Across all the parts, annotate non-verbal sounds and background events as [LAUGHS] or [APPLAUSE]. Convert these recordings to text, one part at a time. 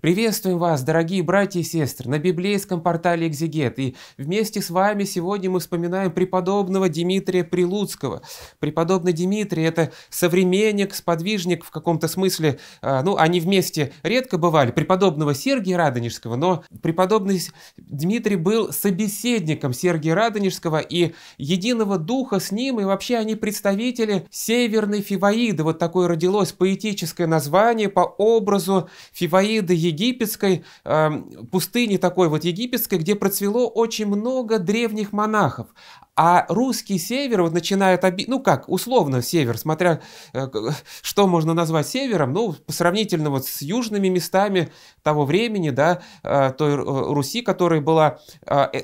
Приветствуем вас, дорогие братья и сестры, на библейском портале «Экзегет». И вместе с вами сегодня мы вспоминаем преподобного Дмитрия Прилуцкого. Преподобный Дмитрий – это современник, сподвижник в каком-то смысле. А, ну, они вместе редко бывали, преподобного Сергия Радонежского, но преподобный Дмитрий был собеседником Сергия Радонежского и единого духа с ним, и вообще они представители Северной Фиваиды. Вот такое родилось поэтическое название по образу Фиваиды египетской, э, эм, пустыне такой вот египетской, где процвело очень много древних монахов. А русский север вот начинает, оби... ну как, условно север, смотря э, [LAUGHS] что можно назвать севером, ну, сравнительно вот с южными местами того времени, да, э, той э, Руси, которая была,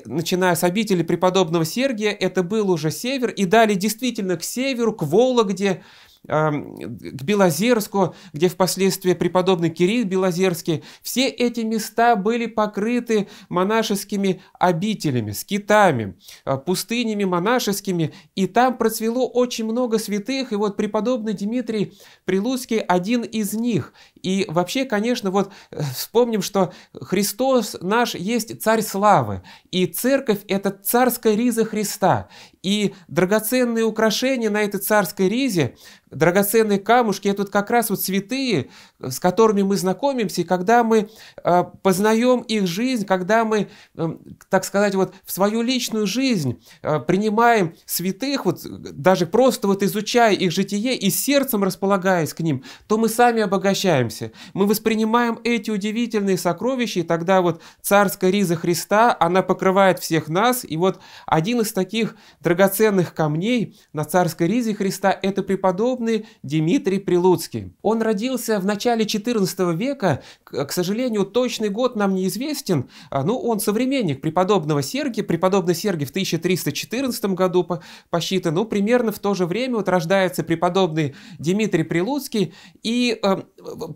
начиная с обители преподобного Сергия, это был уже север, и далее действительно к северу, к Вологде, к Белозерску, где впоследствии преподобный Кирилл Белозерский, все эти места были покрыты монашескими обителями, скитами, а, пустынями монашескими, и там процвело очень много святых, и вот преподобный Дмитрий Прилуцкий один из них. И вообще, конечно, вот э, вспомним, что Христос наш есть царь славы, и церковь – это царская риза Христа, и драгоценные украшения на этой царской ризе, драгоценные камушки – это вот как раз вот святые, с которыми мы знакомимся, и когда мы э, познаем их жизнь, когда мы, э, так сказать, вот в свою личную жизнь э, принимаем святых, вот даже просто вот изучая их житие и сердцем располагаясь к ним, то мы сами обогащаемся. Мы воспринимаем эти удивительные сокровища, и тогда вот царская риза Христа, она покрывает всех нас, и вот один из таких драгоценных камней на царской ризе Христа – это преподобный способны Дмитрий Прилуцкий. Он родился в начале 14 века, к сожалению, точный год нам неизвестен, а, Но ну, он современник преподобного Сергия, преподобный Сергий в 1314 году посчитан, ну, примерно в то же время вот рождается преподобный Дмитрий Прилуцкий, и э,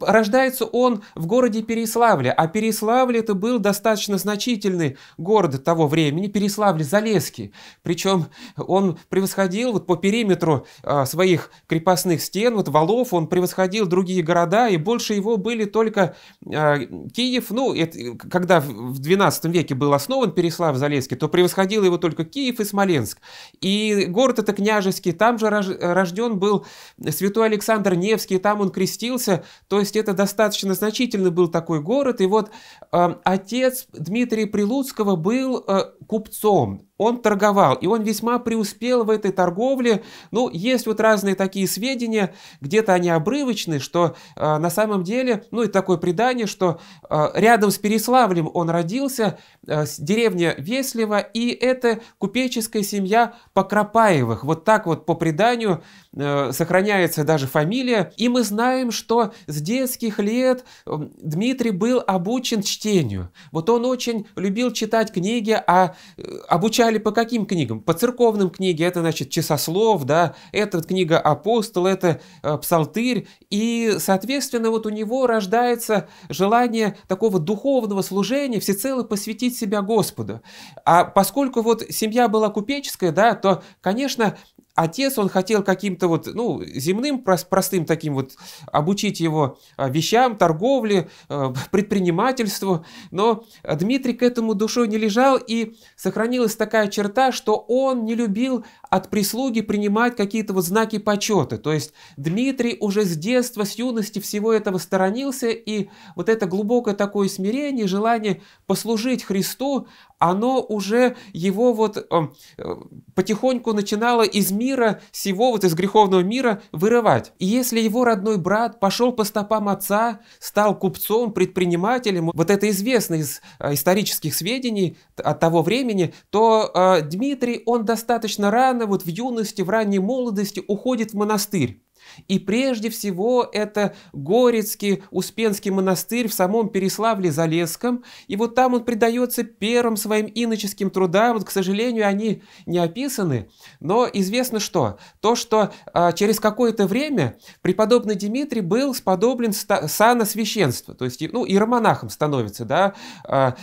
рождается он в городе Переславле, а Переславле это был достаточно значительный город того времени, переславль залесский Причем он превосходил вот по периметру а, своих крепостных стен, вот валов, он превосходил другие города, и больше его были только а, Киев, ну, это, когда в 12 веке был основан Переслав-Залесский, то превосходил его только Киев и Смоленск. И город это княжеский, там же рожден был святой Александр Невский, там он крестился, то есть это достаточно значительный был такой город. И вот э, отец Дмитрия Прилуцкого был э, купцом он торговал, и он весьма преуспел в этой торговле. Ну, есть вот разные такие сведения, где-то они обрывочные, что э, на самом деле, ну и такое предание, что э, рядом с Переславлем он родился, э, деревня Веслева, и это купеческая семья Покропаевых. Вот так вот по преданию э, сохраняется даже фамилия. И мы знаем, что с детских лет Дмитрий был обучен чтению. Вот он очень любил читать книги, а э, обучали читали по каким книгам? По церковным книгам, это значит Часослов, да, это книга Апостол, это э, Псалтырь, и, соответственно, вот у него рождается желание такого духовного служения, всецело посвятить себя Господу. А поскольку вот семья была купеческая, да, то, конечно, отец, он хотел каким-то вот, ну, земным, простым таким вот, обучить его а, вещам, торговле, а, [LAUGHS] предпринимательству, но Дмитрий к этому душой не лежал, и сохранилась такая черта, что он не любил от прислуги принимать какие-то вот знаки почета, то есть Дмитрий уже с детства, с юности всего этого сторонился, и вот это глубокое такое смирение, желание послужить Христу, оно уже его вот эм, э, потихоньку начинало из мира сего, вот из греховного мира вырывать. И если его родной брат пошел по стопам отца, стал купцом, предпринимателем, вот это известно из э, исторических сведений от того времени, то э, Дмитрий, он достаточно рано, вот в юности, в ранней молодости уходит в монастырь. И прежде всего это Горецкий Успенский монастырь в самом Переславле-Залесском, и вот там он предается первым своим иноческим трудам, вот, к сожалению, они не описаны, но известно что? То, что а, через какое-то время преподобный Дмитрий был сподоблен сано священство, то есть, ну, иеромонахом становится, да, а,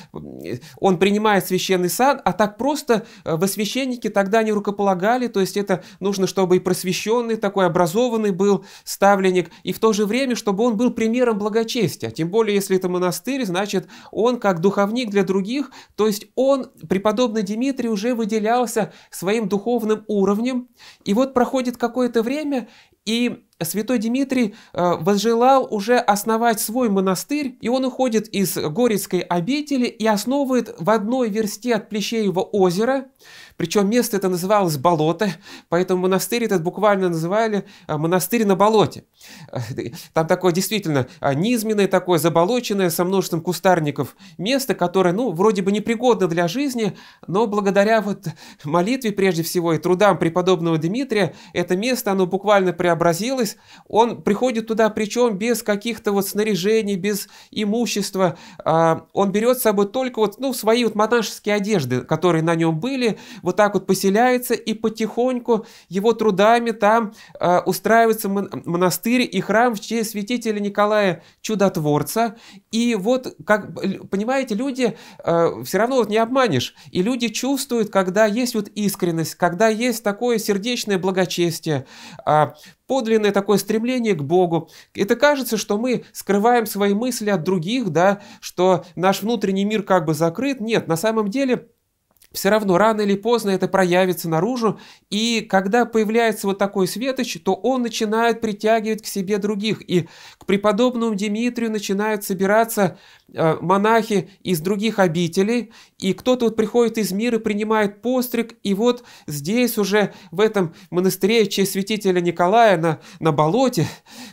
он принимает священный сан, а так просто а, во священники тогда не рукополагали, то есть это нужно, чтобы и просвещенный такой, образованный был ставленник, и в то же время, чтобы он был примером благочестия. Тем более, если это монастырь, значит, он как духовник для других, то есть он, преподобный Дмитрий, уже выделялся своим духовным уровнем. И вот проходит какое-то время, и святой Дмитрий э, возжелал уже основать свой монастырь, и он уходит из Горецкой обители и основывает в одной версте от Плещеева озера, причем место это называлось болото, поэтому монастырь этот буквально называли э, монастырь на болоте. Э, там такое действительно низменное, такое заболоченное, со множеством кустарников место, которое, ну, вроде бы непригодно для жизни, но благодаря вот молитве прежде всего и трудам преподобного Дмитрия, это место, оно буквально преобразилось, Мерседес, он приходит туда, причем без каких-то вот снаряжений, без имущества. А, он берет с собой только вот, ну, свои вот монашеские одежды, которые на нем были, вот так вот поселяется и потихоньку его трудами там а, устраивается монастырь и храм в честь святителя Николая Чудотворца. И вот, как, понимаете, люди а, все равно вот не обманешь. И люди чувствуют, когда есть вот искренность, когда есть такое сердечное благочестие, подлинное такое стремление к Богу. Это кажется, что мы скрываем свои мысли от других, да, что наш внутренний мир как бы закрыт. Нет, на самом деле все равно рано или поздно это проявится наружу, и когда появляется вот такой светоч, то он начинает притягивать к себе других. И преподобному Димитрию начинают собираться э, монахи из других обителей, и кто-то вот приходит из мира, принимает постриг, и вот здесь уже в этом монастыре в честь святителя Николая на, на болоте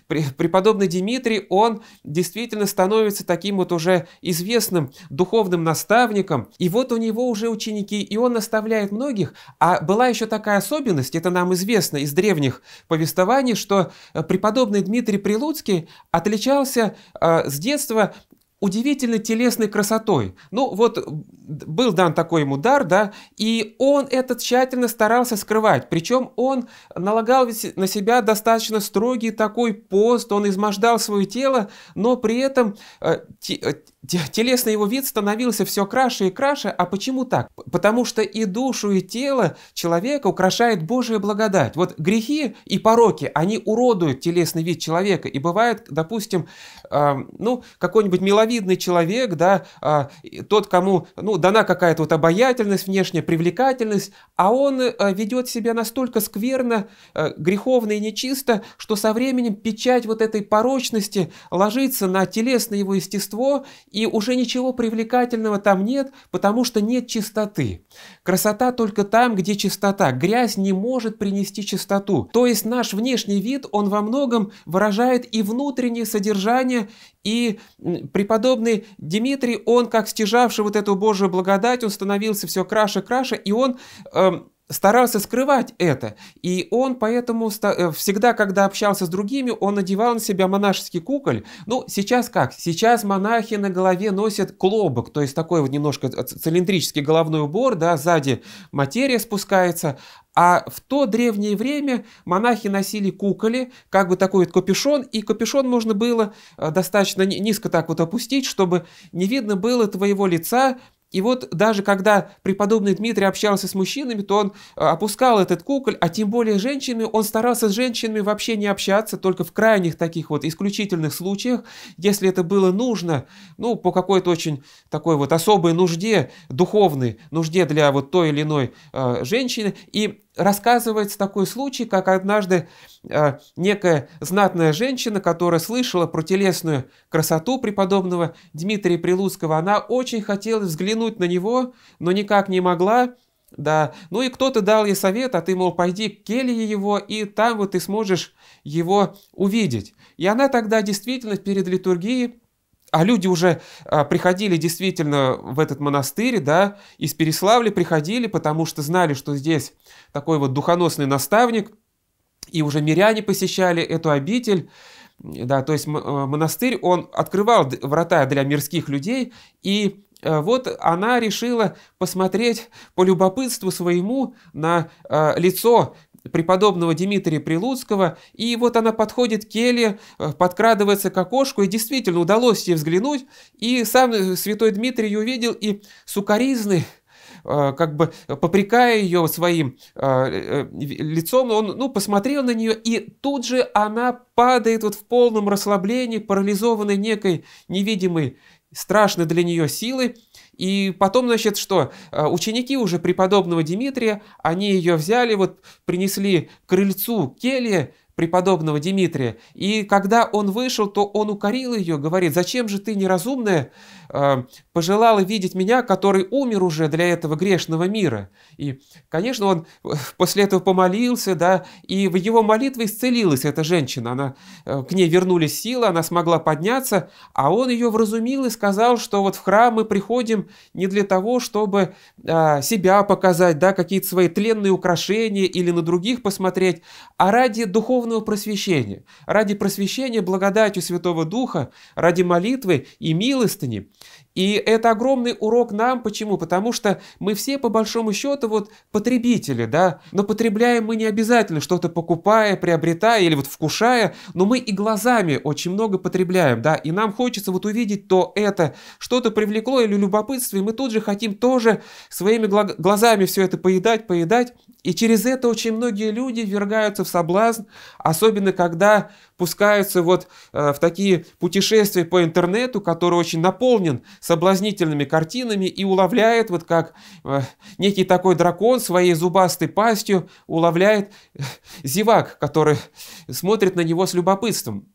преподобный Димитрий, он действительно становится таким вот уже известным духовным наставником, и вот у него уже ученики, и он наставляет многих, а была еще такая особенность, это нам известно из древних повествований, что э, преподобный Дмитрий Прилуцкий, отличался э, с детства удивительно телесной красотой. Ну вот был дан такой ему дар, да, и он это тщательно старался скрывать. Причем он налагал на себя достаточно строгий такой пост, он измождал свое тело, но при этом э, те, э, Телесный его вид становился все краше и краше, а почему так? Потому что и душу, и тело человека украшает Божия благодать. Вот грехи и пороки, они уродуют телесный вид человека. И бывает, допустим, э, ну, какой-нибудь миловидный человек, да, э, тот, кому, ну, дана какая-то вот обаятельность, внешняя привлекательность, а он э, ведет себя настолько скверно, э, греховно и нечисто, что со временем печать вот этой порочности ложится на телесное его естество, и уже ничего привлекательного там нет, потому что нет чистоты. Красота только там, где чистота. Грязь не может принести чистоту. То есть наш внешний вид, он во многом выражает и внутреннее содержание, и преподобный Дмитрий, он как стяжавший вот эту Божью благодать, он становился все краше-краше, и он... Эм, старался скрывать это, и он поэтому э, всегда, когда общался с другими, он надевал на себя монашеский куколь. Ну, сейчас как? Сейчас монахи на голове носят клобок, то есть такой вот немножко цилиндрический головной убор, да, сзади материя спускается, а в то древнее время монахи носили куколи, как бы такой вот капюшон, и капюшон можно было э, достаточно низко так вот опустить, чтобы не видно было твоего лица, и вот даже когда преподобный Дмитрий общался с мужчинами, то он э, опускал этот куколь, а тем более женщинами, он старался с женщинами вообще не общаться, только в крайних таких вот исключительных случаях, если это было нужно, ну, по какой-то очень такой вот особой нужде, духовной нужде для вот той или иной э, женщины. И рассказывается такой случай, как однажды э, некая знатная женщина, которая слышала про телесную красоту преподобного Дмитрия Прилуцкого, она очень хотела взглянуть на него, но никак не могла, да, ну и кто-то дал ей совет, а ты, мол, пойди к келье его, и там вот ты сможешь его увидеть. И она тогда действительно перед литургией а люди уже а, приходили действительно в этот монастырь, да, из Переславля приходили, потому что знали, что здесь такой вот духоносный наставник, и уже миряне посещали эту обитель, да, то есть э, монастырь, он открывал врата для мирских людей, и э, вот она решила посмотреть по любопытству своему на э, лицо преподобного Дмитрия Прилуцкого, и вот она подходит к келье, э, подкрадывается к окошку, и действительно удалось ей взглянуть, и сам э, святой Дмитрий ее увидел, и сукаризный э, как бы попрекая ее своим лицом, он ну, посмотрел на нее, и тут же она падает вот в полном расслаблении, парализованной некой невидимой, страшной для нее силой, и потом, значит, что? Э, ученики уже преподобного Дмитрия, они ее взяли, вот принесли крыльцу кельи, преподобного Димитрия, И когда он вышел, то он укорил ее, говорит, зачем же ты, неразумная, э, пожелала видеть меня, который умер уже для этого грешного мира. И, конечно, он [LAUGHS] после этого помолился, да, и в его молитве исцелилась эта женщина. Она, э, к ней вернулись силы, она смогла подняться, а он ее вразумил и сказал, что вот в храм мы приходим не для того, чтобы э, себя показать, да, какие-то свои тленные украшения или на других посмотреть, а ради духовного духовного просвещения, ради просвещения благодатью Святого Духа, ради молитвы и милостыни. И это огромный урок нам. Почему? Потому что мы все, по большому счету, вот потребители, да, но потребляем мы не обязательно что-то покупая, приобретая или вот вкушая, но мы и глазами очень много потребляем, да, и нам хочется вот увидеть то это, что-то привлекло или любопытство, и мы тут же хотим тоже своими глазами все это поедать, поедать. И через это очень многие люди ввергаются в соблазн, особенно когда пускаются вот э, в такие путешествия по интернету, который очень наполнен соблазнительными картинами и уловляет, вот как э, некий такой дракон своей зубастой пастью уловляет э, зевак, который смотрит на него с любопытством.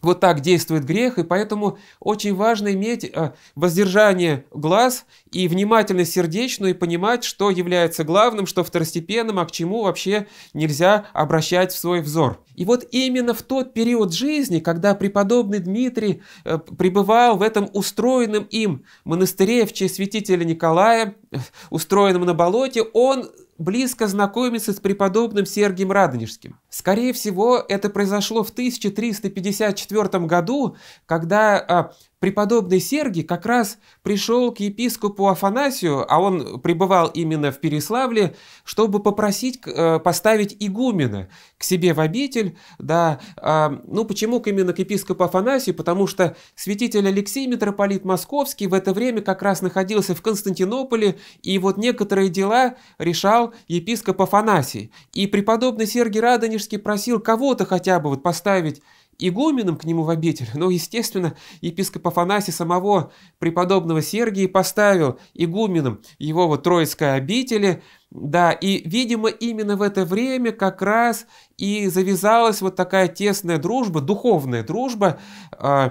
Вот так действует грех, и поэтому очень важно иметь э, воздержание глаз и внимательность сердечную, и понимать, что является главным, что второстепенным, а к чему вообще нельзя обращать в свой взор. И вот именно в тот период жизни, когда преподобный Дмитрий э, пребывал в этом устроенном им монастыре в честь святителя Николая, э, устроенном на болоте, он близко знакомиться с преподобным Сергием Радонежским. Скорее всего, это произошло в 1354 году, когда а, преподобный Сергий как раз пришел к епископу Афанасию, а он пребывал именно в Переславле, чтобы попросить э, поставить игумена к себе в обитель. Да, а, ну почему именно к епископу Афанасию? Потому что святитель Алексей, митрополит Московский, в это время как раз находился в Константинополе, и вот некоторые дела решал епископ Афанасий. И преподобный Сергий Радонежский просил кого-то хотя бы вот поставить игуменом к нему в обитель, но, естественно, епископ Афанасий самого преподобного Сергия поставил игуменом его вот Троицкой обители, да, и, видимо, именно в это время как раз и завязалась вот такая тесная дружба, духовная дружба, э,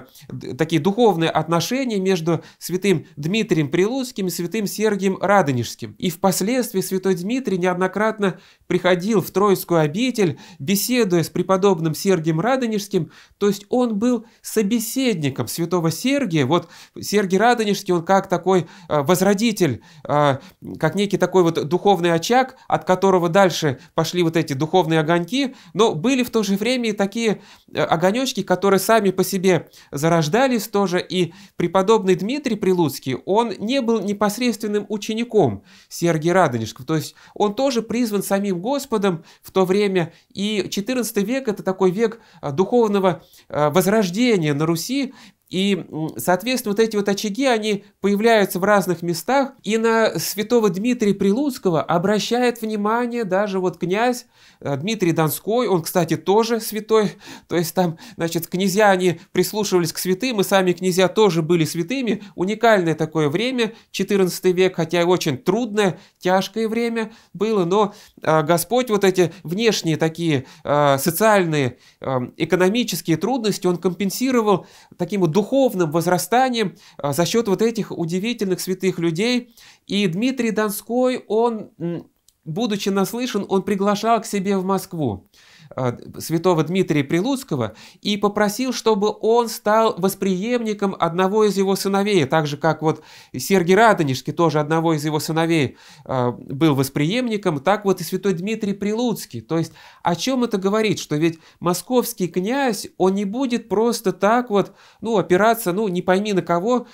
такие духовные отношения между святым Дмитрием Прилуцким и святым Сергием Радонежским. И впоследствии святой Дмитрий неоднократно приходил в Троицкую обитель, беседуя с преподобным Сергием Радонежским, то есть он был собеседником святого Сергия. Вот Сергий Радонежский, он как такой а, возродитель, э, как некий такой вот духовный духовный очаг, от которого дальше пошли вот эти духовные огоньки, но были в то же время и такие э, огонечки, которые сами по себе зарождались тоже, и преподобный Дмитрий Прилуцкий, он не был непосредственным учеником Сергия Радонежского, то есть он тоже призван самим Господом в то время, и 14 век – это такой век э, духовного э, возрождения на Руси, и, соответственно, вот эти вот очаги, они появляются в разных местах, и на святого Дмитрия Прилуцкого обращает внимание даже вот князь э, Дмитрий Донской, он, кстати, тоже святой, то есть там, значит, князья, они прислушивались к святым, и сами князья тоже были святыми, уникальное такое время, 14 век, хотя и очень трудное, тяжкое время было, но э, Господь вот эти внешние такие э, социальные, экономические трудности, он компенсировал таким вот духовным возрастанием э, за счет вот этих удивительных святых людей. И Дмитрий Донской, он, будучи наслышан, он приглашал к себе в Москву. А, святого Дмитрия Прилуцкого и попросил, чтобы он стал восприемником одного из его сыновей, а так же, как вот Сергий Радонежский, тоже одного из его сыновей, а, был восприемником, так вот и святой Дмитрий Прилуцкий. То есть о чем это говорит? Что ведь московский князь, он не будет просто так вот, ну, опираться, ну, не пойми на кого,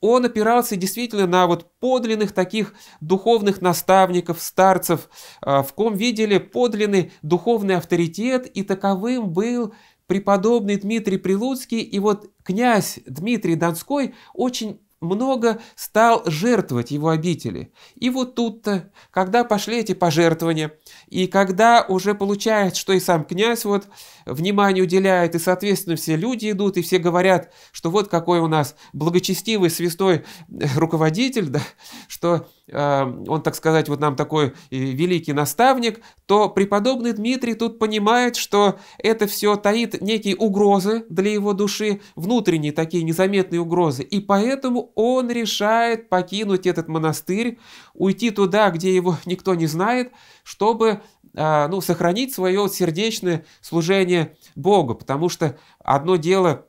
он опирался действительно на вот подлинных таких духовных наставников, старцев, в ком видели подлинный духовный авторитет авторитет, и таковым был преподобный Дмитрий Прилуцкий. И вот князь Дмитрий Донской очень много стал жертвовать его обители. И вот тут-то, когда пошли эти пожертвования, и когда уже получает, что и сам князь вот внимание уделяет, и, соответственно, все люди идут, и все говорят, что вот какой у нас благочестивый святой [LAUGHS] руководитель, да, что э, он, так сказать, вот нам такой э, великий наставник, то преподобный Дмитрий тут понимает, что это все таит некие угрозы для его души, внутренние такие незаметные угрозы, и поэтому он решает покинуть этот монастырь, уйти туда, где его никто не знает, чтобы а, ну, сохранить свое сердечное служение Богу, потому что одно дело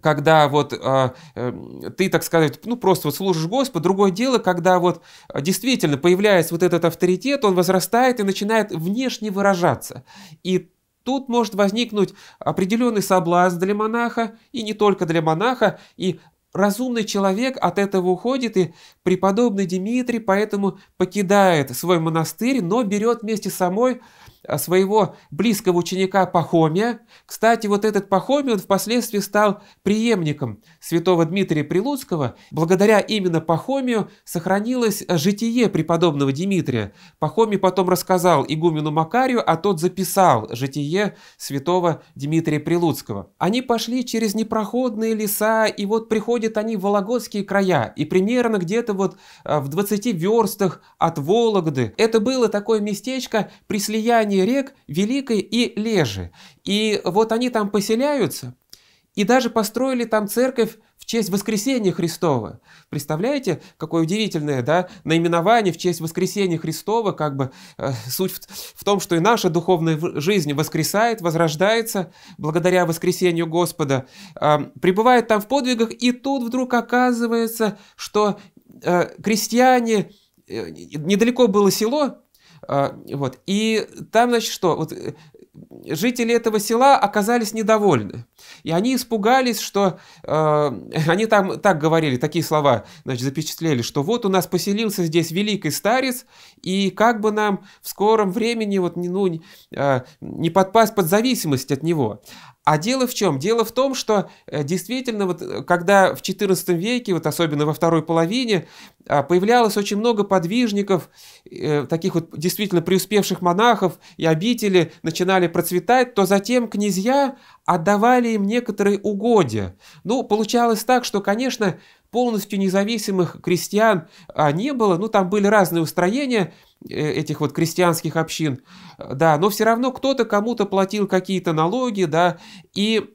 когда вот а, э, ты, так сказать, ну просто вот служишь Господу, другое дело, когда вот действительно появляется вот этот авторитет, он возрастает и начинает внешне выражаться. И Тут может возникнуть определенный соблазн для монаха, и не только для монаха, и Разумный человек от этого уходит, и преподобный Дмитрий поэтому покидает свой монастырь, но берет вместе с собой а своего близкого ученика Пахомия. Кстати, вот этот Пахомий, он впоследствии стал преемником святого Дмитрия Прилуцкого. Благодаря именно Пахомию сохранилось житие преподобного Дмитрия. Пахомий потом рассказал игумену Макарию, а тот записал житие святого Дмитрия Прилуцкого. Они пошли через непроходные леса, и вот приходят они в Вологодские края, и примерно где-то вот а, в 20 верстах от Вологды. Это было такое местечко при слиянии названия рек Великой и Лежи. И вот они там поселяются, и даже построили там церковь в честь воскресения Христова. Представляете, какое удивительное да, наименование в честь воскресения Христова, как бы э, суть в, в том, что и наша духовная жизнь воскресает, возрождается благодаря воскресению Господа, э, пребывает там в подвигах, и тут вдруг оказывается, что э, крестьяне, э, недалеко было село, а, вот. И там, значит, что? Вот э, жители этого села оказались недовольны. И они испугались, что э, [LAUGHS] они там так говорили, такие слова, значит, запечатлели, что вот у нас поселился здесь великий старец, и как бы нам в скором времени вот не, ну, э, не подпасть под зависимость от него. А дело в чем? Дело в том, что э, действительно, вот, э, когда в XIV веке, вот особенно во второй половине, э, появлялось очень много подвижников, э, таких вот действительно преуспевших монахов, и обители начинали процветать, то затем князья, отдавали им некоторые угодья. Ну, получалось так, что, конечно, полностью независимых крестьян а, не было, ну, там были разные устроения э, этих вот крестьянских общин, да, но все равно кто-то кому-то платил какие-то налоги, да, и э,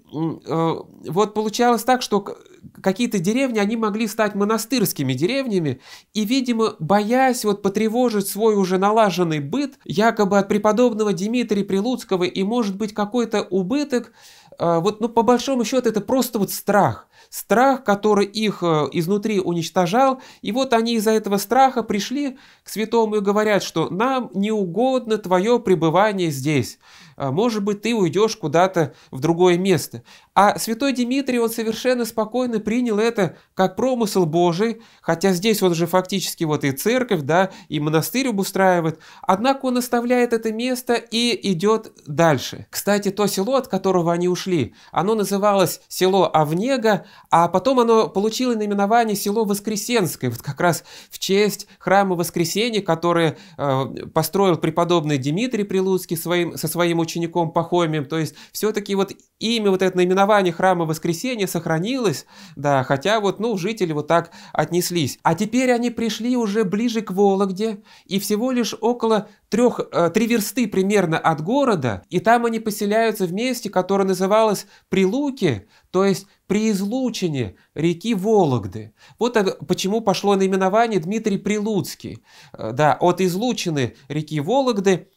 вот получалось так, что какие-то деревни, они могли стать монастырскими деревнями, и, видимо, боясь вот потревожить свой уже налаженный быт, якобы от преподобного Дмитрия Прилуцкого и, может быть, какой-то убыток, э, вот, ну, по большому счету, это просто вот страх. Страх, который их э, изнутри уничтожал. И вот они из-за этого страха пришли к святому и говорят, что нам не угодно твое пребывание здесь. А, может быть, ты уйдешь куда-то в другое место. А святой Дмитрий, он совершенно спокойно принял это как промысел Божий, хотя здесь он же фактически вот и церковь, да, и монастырь обустраивает, однако он оставляет это место и идет дальше. Кстати, то село, от которого они ушли, оно называлось село Овнега, а потом оно получило наименование село Воскресенское, вот как раз в честь храма Воскресения, который э, построил преподобный Дмитрий Прилуцкий своим, со своим учеником, учеником Пахомием. То есть все-таки вот имя, вот это наименование храма Воскресения сохранилось, да, хотя вот, ну, жители вот так отнеслись. А теперь они пришли уже ближе к Вологде, и всего лишь около трех, э, три версты примерно от города, и там они поселяются в месте, которое называлось Прилуки, то есть при излучине реки Вологды. Вот почему пошло наименование Дмитрий Прилуцкий. Э, да, от излучины реки Вологды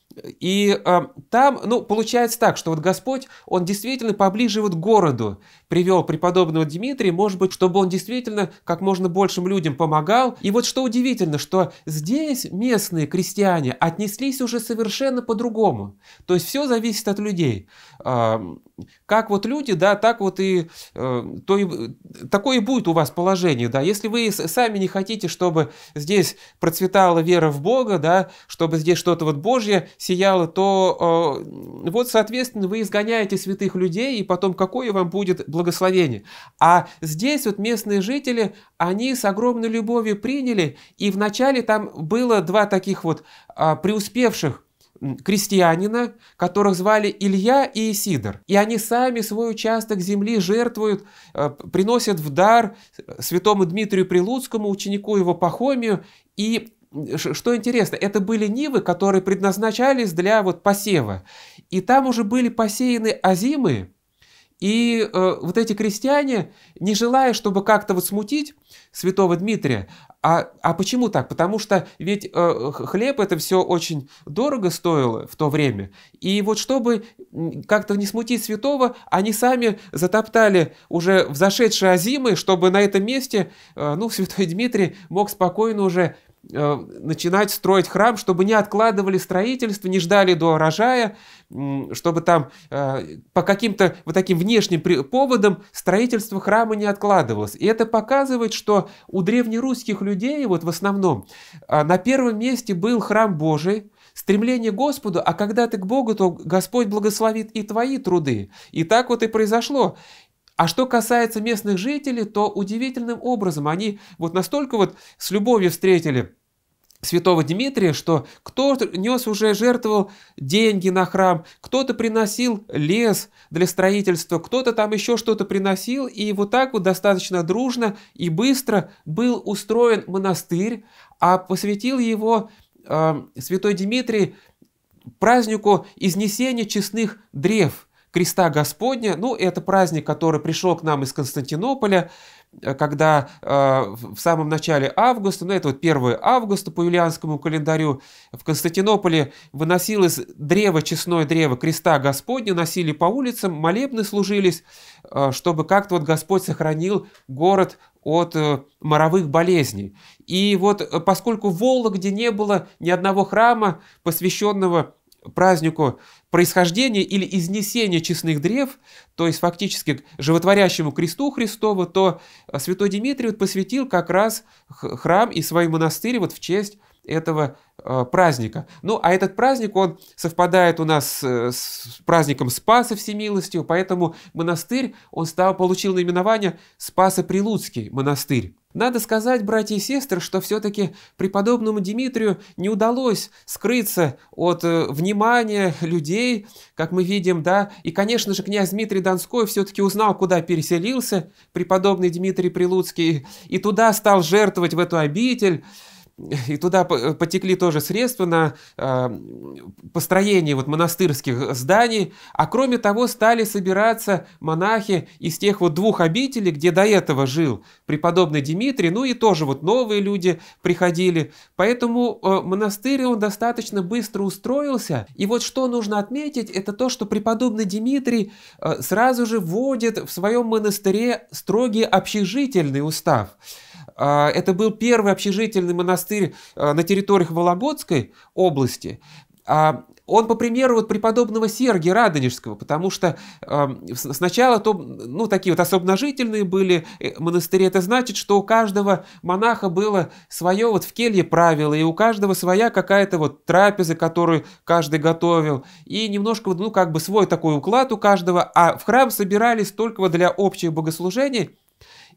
и э, там, ну, получается так, что вот Господь, он действительно поближе вот к городу привел преподобного Дмитрия, может быть, чтобы он действительно как можно большим людям помогал. И вот что удивительно, что здесь местные крестьяне отнеслись уже совершенно по-другому. То есть все зависит от людей. Э, как вот люди, да, так вот и, э, то и такое и будет у вас положение, да. Если вы сами не хотите, чтобы здесь процветала вера в Бога, да, чтобы здесь что-то вот Божье сияло, то э, вот, соответственно, вы изгоняете святых людей, и потом какое вам будет благословение. А здесь вот местные жители, они с огромной любовью приняли, и вначале там было два таких вот э, преуспевших крестьянина, которых звали Илья и Исидор. И они сами свой участок земли жертвуют, э, приносят в дар святому Дмитрию Прилуцкому, ученику его Пахомию. И что интересно, это были нивы, которые предназначались для вот посева. И там уже были посеяны озимы, и э, вот эти крестьяне, не желая, чтобы как-то вот смутить святого Дмитрия, а, а почему так? Потому что ведь э, хлеб это все очень дорого стоило в то время. И вот чтобы как-то не смутить святого, они сами затоптали уже взошедшие озимы, чтобы на этом месте, э, ну, святой Дмитрий мог спокойно уже э, начинать строить храм, чтобы не откладывали строительство, не ждали до урожая, чтобы там э, по каким-то вот таким внешним поводам строительство храма не откладывалось. И это показывает, что у древнерусских людей, вот в основном, а, на первом месте был храм Божий, стремление к Господу, а когда ты к Богу, то Господь благословит и твои труды. И так вот и произошло. А что касается местных жителей, то удивительным образом они вот настолько вот с любовью встретили – святого Дмитрия, что кто-то нес уже жертвовал деньги на храм, кто-то приносил лес для строительства, кто-то там еще что-то приносил, и вот так вот достаточно дружно и быстро был устроен монастырь, а посвятил его э, святой Дмитрий празднику изнесения честных древ – Креста Господня. Ну, это праздник, который пришел к нам из Константинополя. Э, когда э, в самом начале августа, ну это вот 1 августа по юлианскому календарю, в Константинополе выносилось древо, честное древо креста Господня, носили по улицам, молебны служились, э, чтобы как-то вот Господь сохранил город от моровых болезней. И вот поскольку в Вологде не было ни одного храма, посвященного празднику происхождения или изнесения честных древ, то есть фактически к животворящему кресту Христову, то э, святой Дмитрий вот посвятил как раз храм и свой монастырь вот в честь этого э, праздника. Ну, а этот праздник, он совпадает у нас э, с праздником Спаса Всемилостью, поэтому монастырь, он стал, получил наименование Спаса Прилуцкий монастырь. Надо сказать, братья и сестры, что все-таки преподобному Дмитрию не удалось скрыться от э, внимания людей, как мы видим, да, и, конечно же, князь Дмитрий Донской все-таки узнал, куда переселился преподобный Дмитрий Прилуцкий, и туда стал жертвовать в эту обитель, и туда э, потекли тоже средства на э, построение вот монастырских зданий, а кроме того стали собираться монахи из тех вот двух обителей, где до этого жил преподобный Дмитрий, ну и тоже вот новые люди приходили, поэтому э, монастырь он достаточно быстро устроился, и вот что нужно отметить, это то, что преподобный Дмитрий сразу же вводит в своем монастыре строгий общежительный устав, а, это был первый общежительный монастырь а, на территориях Вологодской области. А, он по примеру вот преподобного Сергия Радонежского, потому что э, сначала то, ну, такие вот особножительные были э, монастыри. Это значит, что у каждого монаха было свое вот в келье правило, и у каждого своя какая-то вот трапеза, которую каждый готовил, и немножко, ну, как бы свой такой уклад у каждого, а в храм собирались только вот для общих богослужений,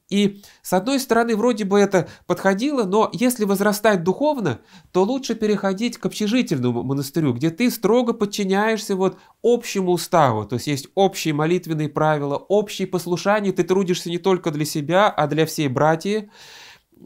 и с одной стороны, вроде бы это подходило, но если возрастать духовно, то лучше переходить к общежительному монастырю, где ты строго подчиняешься вот общему уставу, то есть есть общие молитвенные правила, общие послушания, ты трудишься не только для себя, а для всей братьи,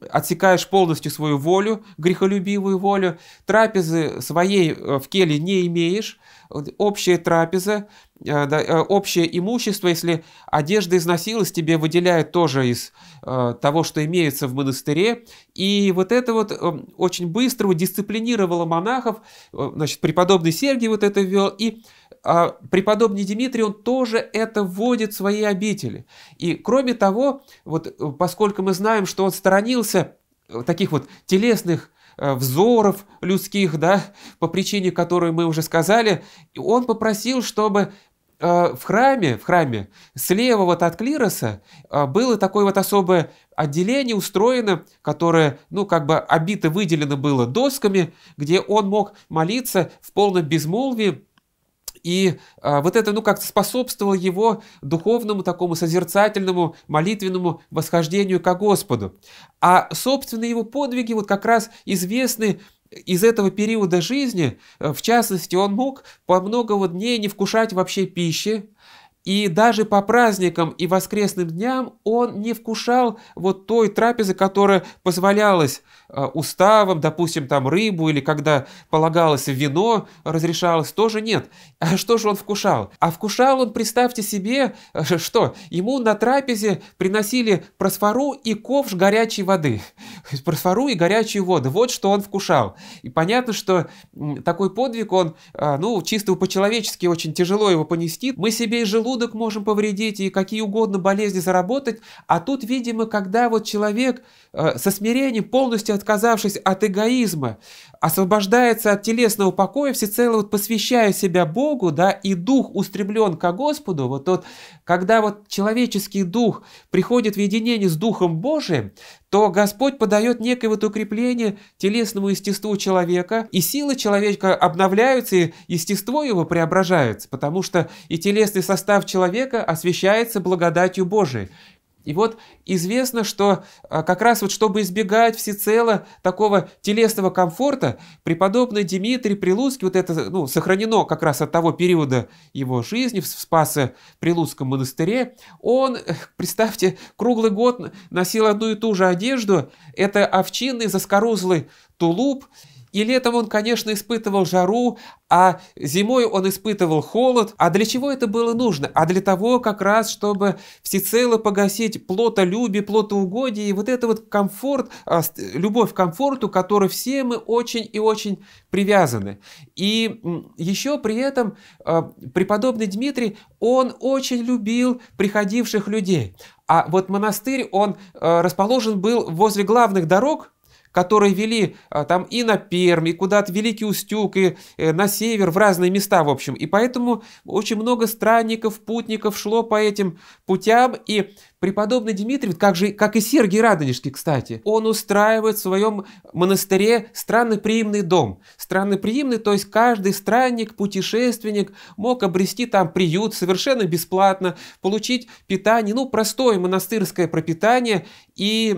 отсекаешь полностью свою волю, грехолюбивую волю, трапезы своей э, в келе не имеешь, общая трапеза, э, э, общее имущество, если одежда износилась, тебе выделяют тоже из того, что имеется в монастыре. И вот это вот очень быстро дисциплинировало монахов, значит, преподобный Сергий вот это ввел, и а преподобный Дмитрий, он тоже это вводит в свои обители. И кроме того, вот э, поскольку мы знаем, что он сторонился э, таких вот телесных э, взоров людских, да, по причине которой мы уже сказали, он попросил, чтобы в храме, в храме слева вот от клироса было такое вот особое отделение устроено, которое, ну, как бы обито, выделено было досками, где он мог молиться в полном безмолвии, и а, вот это, ну, как-то способствовало его духовному такому созерцательному молитвенному восхождению к Господу. А собственные его подвиги вот как раз известны из этого периода жизни, э, в частности, он мог по много дней не вкушать вообще пищи, и даже по праздникам и воскресным дням он не вкушал вот той трапезы, которая позволялась э, уставом, допустим, там рыбу или когда полагалось вино, разрешалось, тоже нет. А что же он вкушал? А вкушал он, представьте себе, э, что? Ему на трапезе приносили просфору и ковш горячей воды. [LAUGHS] Просфору и горячую воду. Вот что он вкушал. И понятно, что такой подвиг, он, э, ну, чисто по-человечески очень тяжело его понести. Мы себе и желудок желудок можем повредить и какие угодно болезни заработать, а тут, видимо, когда вот человек э, со смирением, полностью отказавшись от эгоизма, освобождается от телесного покоя, всецело вот посвящая себя Богу, да, и дух устремлен ко Господу, вот тот, когда вот человеческий дух приходит в единение с Духом Божиим, то Господь подает некое вот укрепление телесному естеству человека, и силы человека обновляются, и естество его преображается, потому что и телесный состав человека освещается благодатью Божией. И вот известно, что а, как раз вот чтобы избегать всецело такого телесного комфорта, преподобный Дмитрий Прилуцкий, вот это ну, сохранено как раз от того периода его жизни в Спасе Прилуцком монастыре, он, э, [LAUGHS] представьте, круглый год носил одну и ту же одежду, это овчинный заскорузлый тулуп, и летом он, конечно, испытывал жару, а зимой он испытывал холод. А для чего это было нужно? А для того как раз, чтобы всецело погасить плотолюбие, плотоугодие и вот это вот комфорт, а, любовь к комфорту, к которой все мы очень и очень привязаны. И еще при этом а, преподобный Дмитрий, он очень любил приходивших людей. А вот монастырь, он а, расположен был возле главных дорог, которые вели а, там и на Пермь, и куда-то Великий Устюг, и на север, в разные места, в общем. И поэтому очень много странников, путников шло по этим путям, и преподобный Дмитрий, как, же, как и Сергий Радонежский, кстати, он устраивает в своем монастыре странноприимный дом. странноприимный то есть каждый странник, путешественник мог обрести там приют совершенно бесплатно, получить питание, ну, простое монастырское пропитание и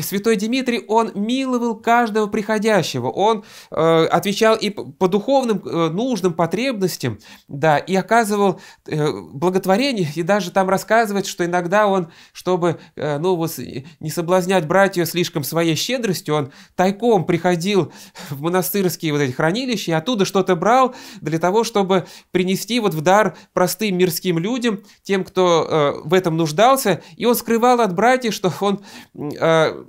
Святой Дмитрий, он миловал каждого приходящего, он э, отвечал и по духовным э, нуждам, потребностям, да, и оказывал э, благотворение, и даже там рассказывает, что иногда он, чтобы, э, ну, вот, не соблазнять братью слишком своей щедростью, он тайком приходил в монастырские вот эти хранилища, и оттуда что-то брал для того, чтобы принести вот в дар простым мирским людям, тем, кто э, в этом нуждался, и он скрывал от братьев, что он э,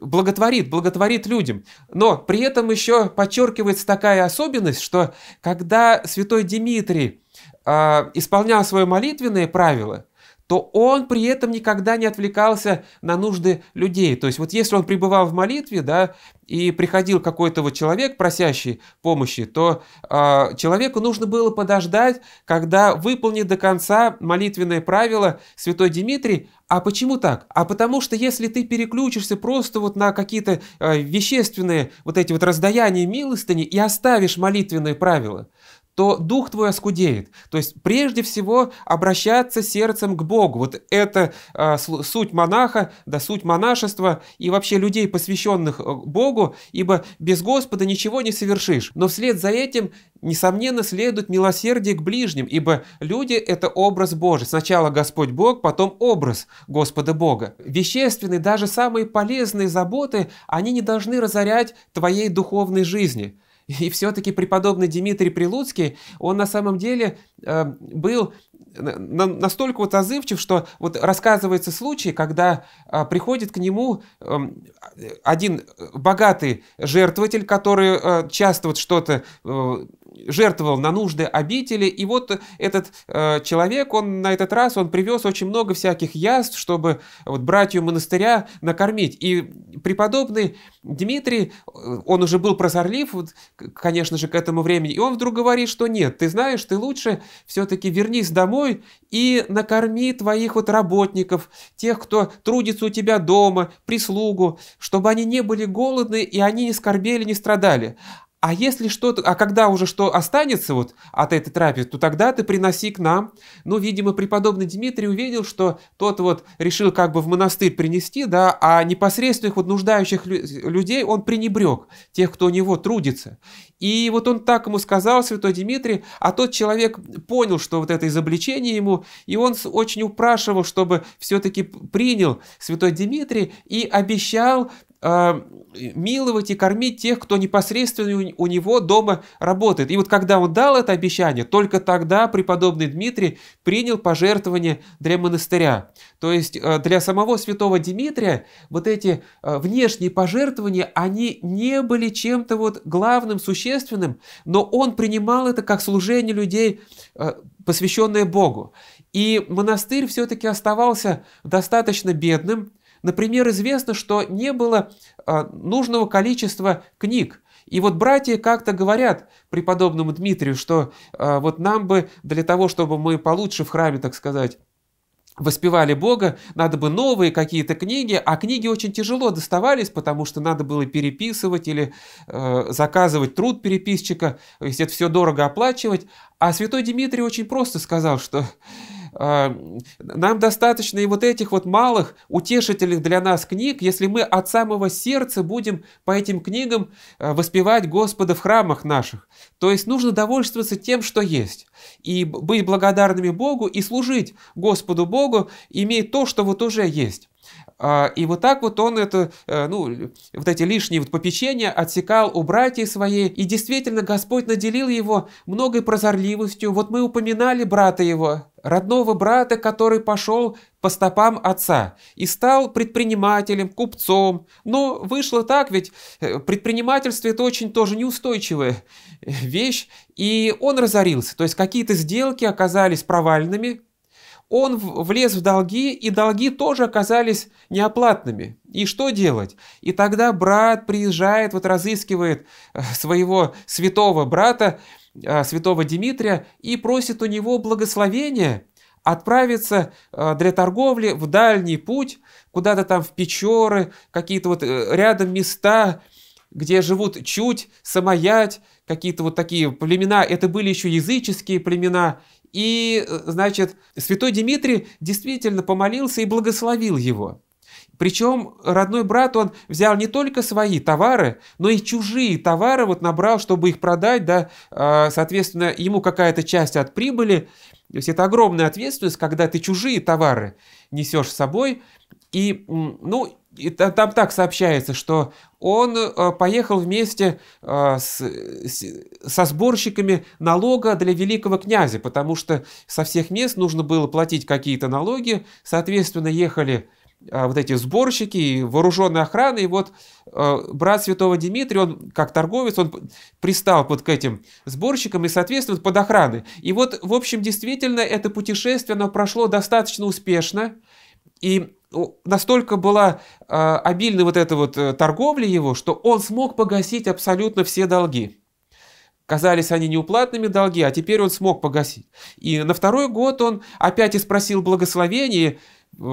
благотворит, благотворит людям. Но при этом еще подчеркивается такая особенность, что когда святой Дмитрий э, исполнял свое молитвенное правило – то он при этом никогда не отвлекался на нужды людей. То есть вот если он пребывал в молитве, да, и приходил какой-то вот человек, просящий помощи, то э, человеку нужно было подождать, когда выполнит до конца молитвенное правило святой Дмитрий. А почему так? А потому что если ты переключишься просто вот на какие-то э, вещественные вот эти вот раздаяния милостыни и оставишь молитвенное правило то дух твой оскудеет. То есть прежде всего обращаться сердцем к Богу. Вот это э, суть монаха, да суть монашества и вообще людей, посвященных э, Богу, ибо без Господа ничего не совершишь. Но вслед за этим, несомненно, следует милосердие к ближним, ибо люди – это образ Божий. Сначала Господь Бог, потом образ Господа Бога. Вещественные, даже самые полезные заботы, они не должны разорять твоей духовной жизни. [LAUGHS] И все-таки преподобный Дмитрий Прилуцкий, он на самом деле э, был настолько вот отзывчив, что вот рассказывается случай, когда э, приходит к нему э, один богатый жертвователь, который э, часто вот что-то э, жертвовал на нужды обители, и вот этот э, человек, он на этот раз, он привез очень много всяких яств, чтобы вот братью монастыря накормить. И преподобный Дмитрий, э, он уже был прозорлив, вот, конечно же, к этому времени, и он вдруг говорит, что нет, ты знаешь, ты лучше все-таки вернись домой и накорми твоих вот работников, тех, кто трудится у тебя дома, прислугу, чтобы они не были голодны и они не скорбели, не страдали. А если что-то, а когда уже что останется вот от этой трапезы, то тогда ты приноси к нам. Ну, видимо, преподобный Дмитрий увидел, что тот вот решил как бы в монастырь принести, да, а непосредственных вот нуждающих людей он пренебрег, тех, кто у него трудится. И вот он так ему сказал, святой Дмитрий, а тот человек понял, что вот это изобличение ему, и он очень упрашивал, чтобы все-таки принял святой Дмитрий и обещал а, миловать и кормить тех, кто непосредственно у него дома работает. И вот когда он дал это обещание, только тогда преподобный Дмитрий принял пожертвование для монастыря. То есть э, для самого святого Дмитрия вот эти э, внешние пожертвования, они не были чем-то вот главным, существенным, но он принимал это как служение людей, э, посвященное Богу. И монастырь все-таки оставался достаточно бедным, Например, известно, что не было а, нужного количества книг. И вот братья как-то говорят преподобному Дмитрию, что а, вот нам бы для того, чтобы мы получше в храме, так сказать, воспевали Бога, надо бы новые какие-то книги, а книги очень тяжело доставались, потому что надо было переписывать или э, заказывать труд переписчика, то это все дорого оплачивать. А святой Дмитрий очень просто сказал, что а, нам достаточно и вот этих вот малых, утешительных для нас книг, если мы от самого сердца будем по этим книгам а, воспевать Господа в храмах наших. То есть нужно довольствоваться тем, что есть. И быть благодарными Богу, и служить Господу Богу, имея то, что вот уже есть. А, и вот так вот он это, э, ну, вот эти лишние вот попечения отсекал у братьев своей. И действительно, Господь наделил его многой прозорливостью. Вот мы упоминали брата его, родного брата, который пошел по стопам отца и стал предпринимателем, купцом. Но вышло так, ведь э, предпринимательство это очень тоже неустойчивая э, вещь, и он разорился. То есть какие-то сделки оказались провальными, он влез в долги, и долги тоже оказались неоплатными. И что делать? И тогда брат приезжает, вот разыскивает э, своего святого брата, э, святого Дмитрия, и просит у него благословения отправиться э, для торговли в дальний путь, куда-то там в Печоры, какие-то вот рядом места, где живут чуть, самоять, какие-то вот такие племена, это были еще языческие племена, и, э, значит, святой Дмитрий действительно помолился и благословил его. Причем родной брат, он взял не только свои товары, но и чужие товары вот набрал, чтобы их продать, да, а, соответственно, ему какая-то часть от прибыли. То есть это огромная ответственность, когда ты чужие товары несешь с собой. И, ну, и там так сообщается, что он э, поехал вместе э, с, с, со сборщиками налога для великого князя, потому что со всех мест нужно было платить какие-то налоги, соответственно, ехали э, вот эти сборщики и вооруженная охрана. И вот э, брат святого Дмитрия, он как торговец, он пристал вот к этим сборщикам и, соответственно, под охраной. И вот, в общем, действительно, это путешествие, оно прошло достаточно успешно. И ну, настолько была э, обильна вот эта вот э, торговля его, что он смог погасить абсолютно все долги. Казались они неуплатными долги, а теперь он смог погасить. И на второй год он опять и спросил благословение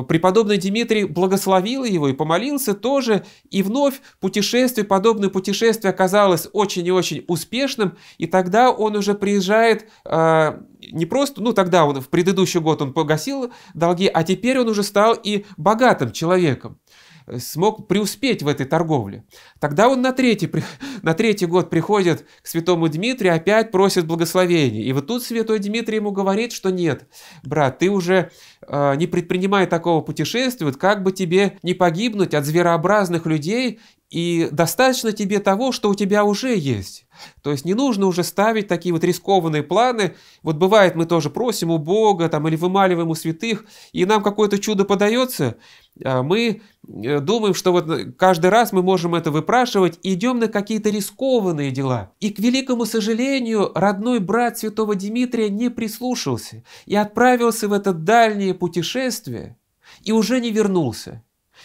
Преподобный Дмитрий благословил его и помолился тоже, и вновь путешествие, подобное путешествие оказалось очень и очень успешным, и тогда он уже приезжает э, не просто, ну тогда он в предыдущий год он погасил долги, а теперь он уже стал и богатым человеком. Э, смог преуспеть в этой торговле. Тогда он на третий, [LAUGHS] на третий год приходит к святому Дмитрию, опять просит благословения. И вот тут святой Дмитрий ему говорит, что нет, брат, ты уже э, не предпринимай такого путешествия, вот как бы тебе не погибнуть от зверообразных людей и достаточно тебе того, что у тебя уже есть. То есть не нужно уже ставить такие вот рискованные планы. Вот бывает, мы тоже просим у Бога там, или вымаливаем у святых, и нам какое-то чудо подается. А мы э, думаем, что вот э, каждый раз мы можем это выпрашивать, и идем на какие-то рискованные дела. И, к великому сожалению, родной брат святого Дмитрия не прислушался и отправился в это дальнее путешествие, и уже не вернулся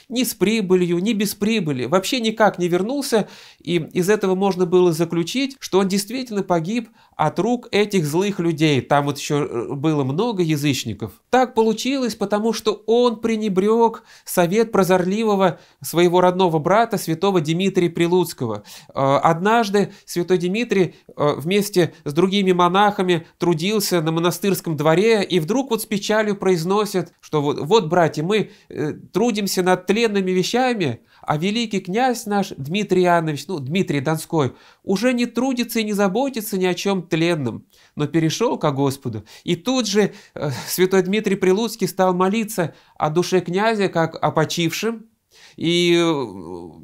ни с прибылью, ни без прибыли, вообще никак не вернулся, и из этого можно было заключить, что он действительно погиб от рук этих злых людей, там вот еще э, было много язычников. Так получилось, потому что он пренебрег совет прозорливого своего родного брата, святого Дмитрия Прилуцкого. Э, однажды святой Дмитрий э, вместе с другими монахами трудился на монастырском дворе, и вдруг вот с печалью произносит, что вот, вот братья, мы трудимся над тленными вещами, а великий князь наш Дмитрий Иоаннович, ну, Дмитрий Донской, уже не трудится и не заботится ни о чем тленном, но перешел ко Господу. И тут же э, святой Дмитрий Прилуцкий стал молиться о душе князя, как о почившем, и э,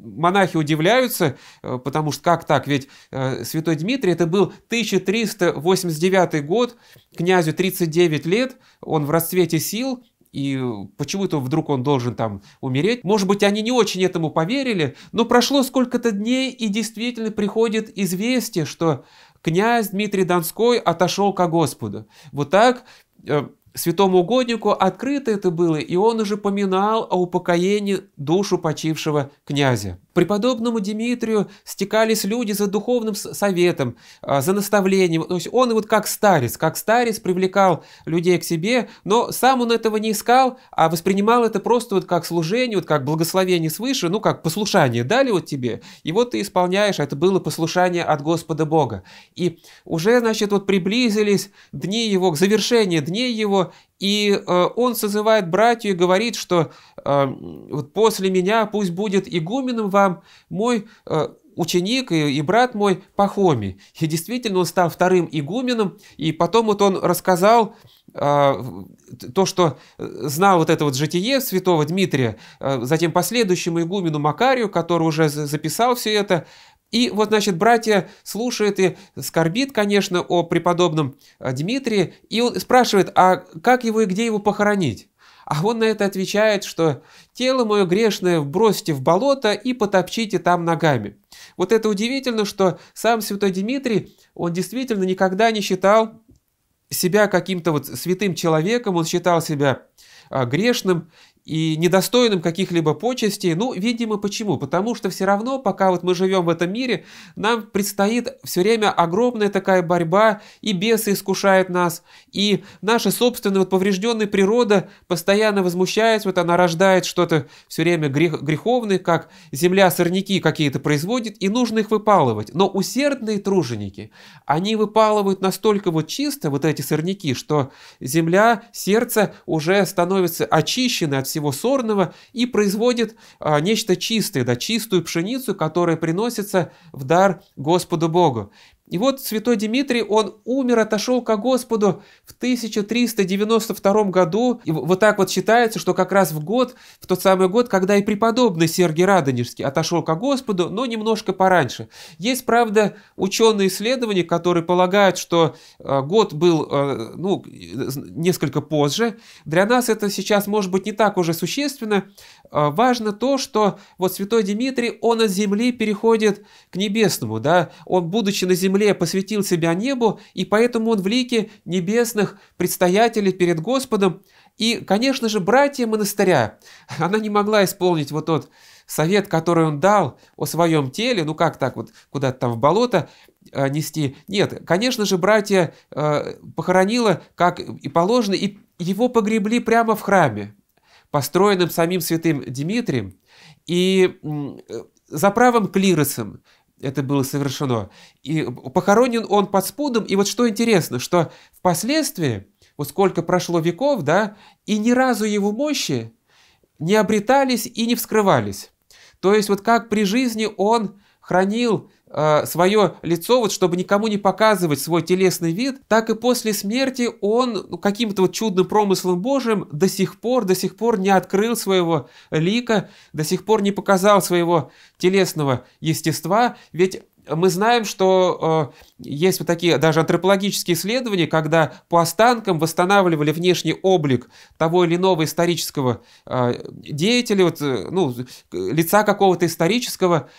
монахи удивляются, э, потому что как так? Ведь э, святой Дмитрий, это был 1389 год, князю 39 лет, он в расцвете сил, и почему-то вдруг он должен там умереть. Может быть, они не очень этому поверили, но прошло сколько-то дней, и действительно приходит известие, что князь Дмитрий Донской отошел ко Господу. Вот так э, святому угоднику открыто это было, и он уже поминал о упокоении душу почившего князя преподобному Дмитрию стекались люди за духовным советом, а, за наставлением. То есть он вот как старец, как старец привлекал людей к себе, но сам он этого не искал, а воспринимал это просто вот как служение, вот как благословение свыше, ну как послушание дали вот тебе, и вот ты исполняешь, это было послушание от Господа Бога. И уже, значит, вот приблизились дни его, к завершению дней его, и э, он созывает братью и говорит, что э, вот после меня пусть будет игуменом вам мой э, ученик и, и брат мой Пахоми. И действительно он стал вторым игуменом, и потом вот он рассказал э, то, что э, знал вот это вот житие святого Дмитрия, э, затем последующему игумену Макарию, который уже записал все это, и вот, значит, братья слушают и скорбит, конечно, о преподобном э, Дмитрии, и он спрашивает, а как его и где его похоронить? А он на это отвечает, что «тело мое грешное бросьте в болото и потопчите там ногами». Вот это удивительно, что сам святой Дмитрий, он действительно никогда не считал себя каким-то вот святым человеком, он считал себя э, грешным, и недостойным каких-либо почестей. Ну, видимо, почему? Потому что все равно, пока вот мы живем в этом мире, нам предстоит все время огромная такая борьба, и бесы искушают нас, и наша собственная вот поврежденная природа постоянно возмущается, вот она рождает что-то все время грех, греховное, как земля сорняки какие-то производит, и нужно их выпалывать. Но усердные труженики, они выпалывают настолько вот чисто вот эти сорняки, что земля, сердце уже становится очищено от всего сорного и производит а, нечто чистое, да, чистую пшеницу, которая приносится в дар Господу Богу. И вот святой Дмитрий, он умер, отошел ко Господу в 1392 году. И вот так вот считается, что как раз в год, в тот самый год, когда и преподобный Сергий Радонежский отошел ко Господу, но немножко пораньше. Есть, правда, ученые исследования, которые полагают, что э, год был э, ну, несколько позже. Для нас это сейчас, может быть, не так уже существенно. Э, важно то, что вот святой Дмитрий, он от земли переходит к небесному, да, он, будучи на земле, земле посвятил себя небу, и поэтому он в лике небесных предстоятелей перед Господом. И, конечно же, братья монастыря, она не могла исполнить вот тот совет, который он дал о своем теле, ну как так вот куда-то там в болото э, нести. Нет, конечно же, братья э, похоронила, как и положено, и его погребли прямо в храме, построенном самим святым Дмитрием, и э, за правым клиросом, это было совершено. И похоронен он под спудом, и вот что интересно, что впоследствии, вот сколько прошло веков, да, и ни разу его мощи не обретались и не вскрывались. То есть вот как при жизни он хранил Э, свое лицо, вот чтобы никому не показывать свой телесный вид, так и после смерти он ну, каким-то вот чудным промыслом Божьим до сих пор, до сих пор не открыл своего лика, до сих пор не показал своего телесного естества, ведь мы знаем, что э, есть вот такие даже антропологические исследования, когда по останкам восстанавливали внешний облик того или иного исторического э, деятеля, вот, э, ну, лица какого-то исторического,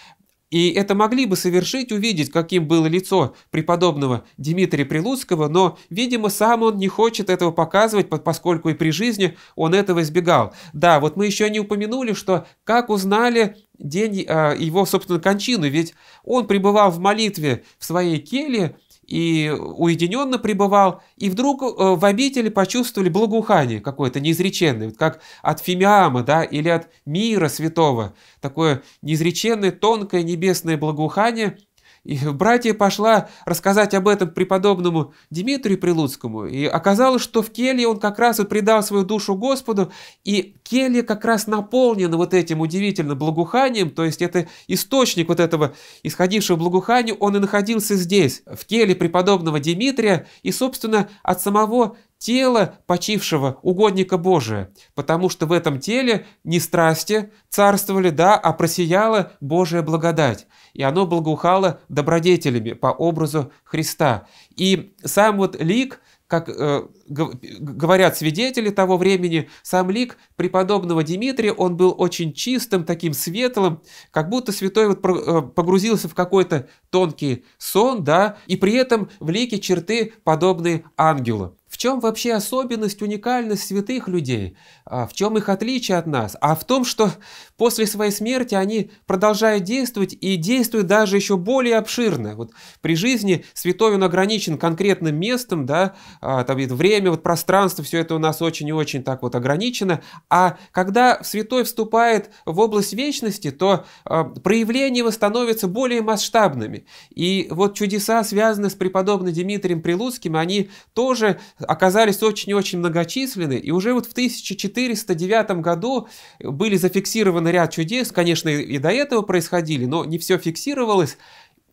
и это могли бы совершить, увидеть, каким было лицо преподобного Дмитрия Прилуцкого, но, видимо, сам он не хочет этого показывать, поскольку и при жизни он этого избегал. Да, вот мы еще не упомянули, что как узнали день а, его, собственно, кончины, ведь он пребывал в молитве в своей келье, и уединенно пребывал, и вдруг э, в обители почувствовали благоухание какое-то неизреченное, как от фимиама, да, или от мира святого, такое неизреченное тонкое небесное благоухание, и братья пошла рассказать об этом преподобному Дмитрию Прилуцкому, и оказалось, что в келье он как раз и предал свою душу Господу, и келья как раз наполнена вот этим удивительным благуханием, то есть это источник вот этого исходившего благухания, он и находился здесь, в келье преподобного Дмитрия, и, собственно, от самого тело почившего угодника Божия, потому что в этом теле не страсти царствовали, да, а просияла Божия благодать, и оно благоухало добродетелями по образу Христа. И сам вот лик, как э, говорят свидетели того времени, сам лик преподобного Дмитрия, он был очень чистым, таким светлым, как будто святой вот э, погрузился в какой-то тонкий сон, да, и при этом в лике черты подобные ангелу. В чем вообще особенность, уникальность святых людей? А, в чем их отличие от нас? А в том, что после своей смерти они продолжают действовать и действуют даже еще более обширно. Вот при жизни святой он ограничен конкретным местом, да, а, там время, вот пространство, все это у нас очень и очень так вот ограничено. А когда святой вступает в область вечности, то а, проявления его становятся более масштабными. И вот чудеса, связанные с преподобным Дмитрием Прилуцким, они тоже оказались очень и очень многочисленны, и уже вот в 1409 году были зафиксированы ряд чудес, конечно, и до этого происходили, но не все фиксировалось,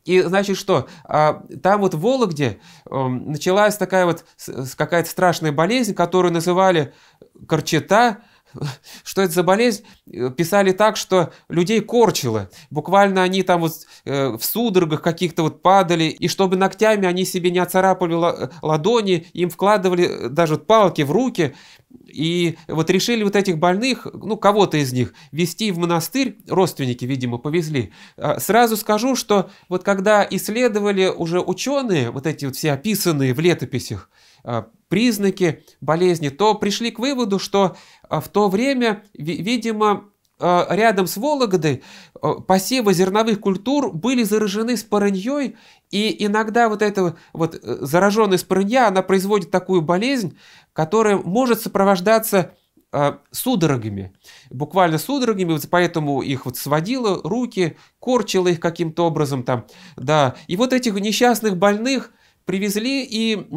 и значит что, а, там вот в Вологде эм, началась такая вот какая-то страшная болезнь, которую называли корчета, [LAUGHS] что это за болезнь, э, писали так, что людей корчило. Буквально они там вот э, в судорогах каких-то вот падали, и чтобы ногтями они себе не оцарапали э, ладони, им вкладывали даже палки в руки, и вот решили вот этих больных, ну, кого-то из них, вести в монастырь, родственники, видимо, повезли. А сразу скажу, что вот когда исследовали уже ученые, вот эти вот все описанные в летописях, Э, признаки болезни, то пришли к выводу, что э, в то время, видимо, э, рядом с Вологдой посевы зерновых культур были заражены спорыньей, и иногда вот эта вот зараженная спорынья, она производит такую болезнь, которая может сопровождаться судорогами, буквально судорогами, поэтому их вот сводило руки, корчило их каким-то образом там, да. И вот этих несчастных больных – привезли и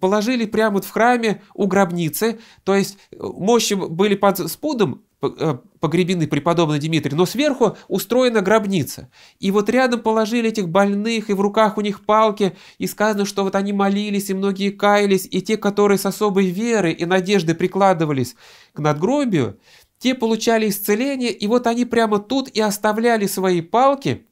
положили прямо в храме у гробницы. То есть э, мощи были под спудом э, погребены преподобный Дмитрий, но сверху устроена гробница. И вот рядом положили этих больных, и в руках у них палки, и сказано, что вот они молились, и многие каялись, и те, которые с особой верой и надеждой прикладывались к надгробию, те получали исцеление, и вот они прямо тут и оставляли свои палки –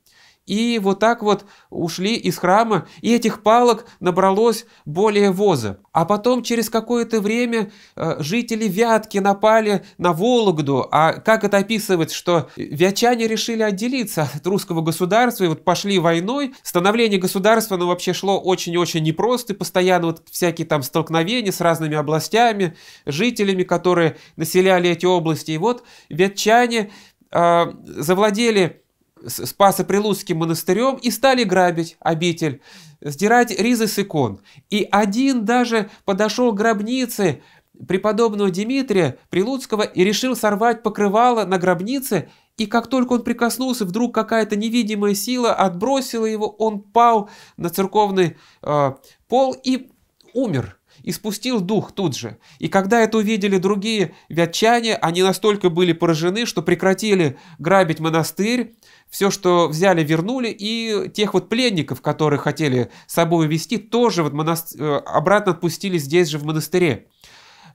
и вот так вот ушли из храма, и этих палок набралось более воза. А потом через какое-то время э, жители Вятки напали на Вологду. А как это описывать, что вятчане решили отделиться от русского государства и вот пошли войной. Становление государства, ну, вообще шло очень-очень непросто, и постоянно вот всякие там столкновения с разными областями, жителями, которые населяли эти области. И вот вятчане э, завладели Спасо-Прилуцким монастырем и стали грабить обитель, сдирать ризы с икон. И один даже подошел к гробнице преподобного Дмитрия Прилуцкого и решил сорвать покрывало на гробнице, и как только он прикоснулся, вдруг какая-то невидимая сила отбросила его, он пал на церковный э, пол и умер. И спустил дух тут же. И когда это увидели другие вятчане, они настолько были поражены, что прекратили грабить монастырь, все, что взяли, вернули, и тех вот пленников, которые хотели с собой увезти, тоже вот монаст... Э, обратно отпустили здесь же в монастыре.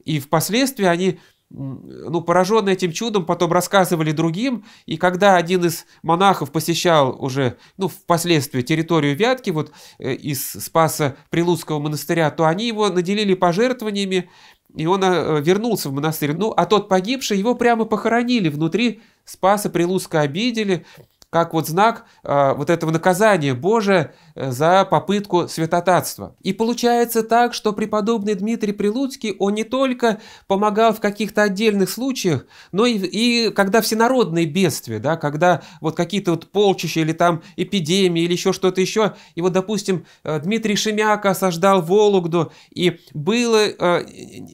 И впоследствии они ну, пораженные этим чудом, потом рассказывали другим, и когда один из монахов посещал уже, ну, впоследствии территорию Вятки, вот э, из Спаса Прилуцкого монастыря, то они его наделили пожертвованиями, и он э, вернулся в монастырь. Ну, а тот погибший, его прямо похоронили внутри Спаса Прилуцка обидели, как вот знак э, вот этого наказания Божия э, за попытку святотатства. И получается так, что преподобный Дмитрий Прилуцкий, он не только помогал в каких-то отдельных случаях, но и, и когда всенародные бедствия, да, когда вот какие-то вот полчища или там эпидемии или еще что-то еще, и вот, допустим, э, Дмитрий Шемяка осаждал Вологду, и было э,